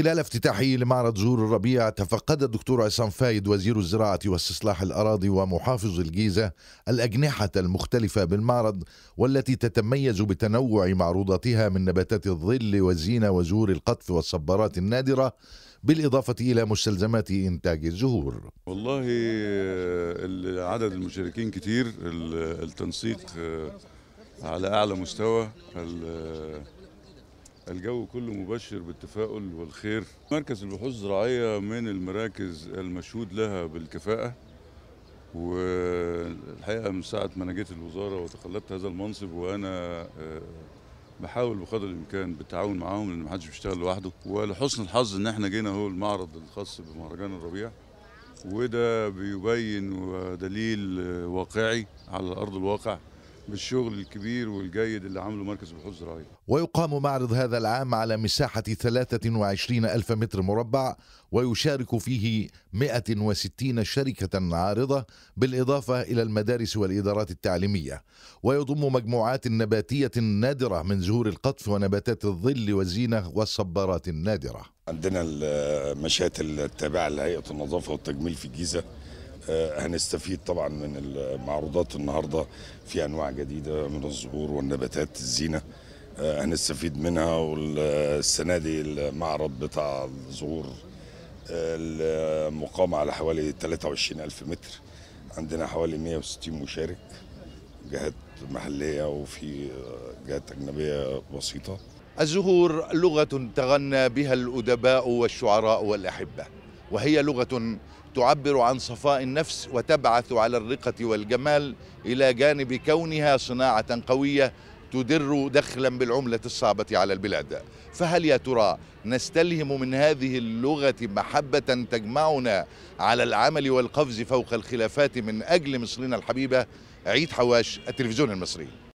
خلال افتتاحه لمعرض زور الربيع تفقد الدكتور عصام فايد وزير الزراعة واستصلاح الأراضي ومحافظ الجيزة الأجنحة المختلفة بالمعرض والتي تتميز بتنوع معروضاتها من نباتات الظل والزينة وزهور القطف والصبارات النادرة بالإضافة إلى مستلزمات إنتاج الزهور والله آه، عدد المشاركين كتير التنسيق آه، على أعلى مستوى الجو كله مبشر بالتفاؤل والخير مركز البحوث الزراعية من المراكز المشهود لها بالكفاءة والحقيقة من ساعة ما نجيت الوزارة وتخلت هذا المنصب وأنا آه، بحاول بقدر الامكان بالتعاون معاهم لان محدش بيشتغل لوحده ولحسن الحظ ان احنا جينا اهو المعرض الخاص بمهرجان الربيع وده بيبين ودليل آه، واقعي على ارض الواقع بالشغل الكبير والجيد اللي عمله مركز بحوث زراعية ويقام معرض هذا العام على مساحة 23 ألف متر مربع ويشارك فيه 160 شركة عارضة بالإضافة إلى المدارس والإدارات التعليمية ويضم مجموعات نباتية نادرة من زهور القطف ونباتات الظل والزينة والصبارات النادرة عندنا المشات التابعة لهيئة النظافة والتجميل في الجيزة آه، هنستفيد طبعا من المعروضات النهارده في انواع جديده من الزهور والنباتات الزينه آه، هنستفيد منها والسنه دي المعرض بتاع الزهور آه، المقام على حوالي 23 ألف متر عندنا حوالي 160 مشارك جهات محلية وفي جهات أجنبية بسيطة الزهور لغة تغنى بها الأدباء والشعراء والأحبة وهي لغة تعبر عن صفاء النفس وتبعث على الرقة والجمال إلى جانب كونها صناعة قوية تدر دخلا بالعملة الصعبة على البلاد فهل يا ترى نستلهم من هذه اللغة محبة تجمعنا على العمل والقفز فوق الخلافات من أجل مصرنا الحبيبة عيد حواش التلفزيون المصري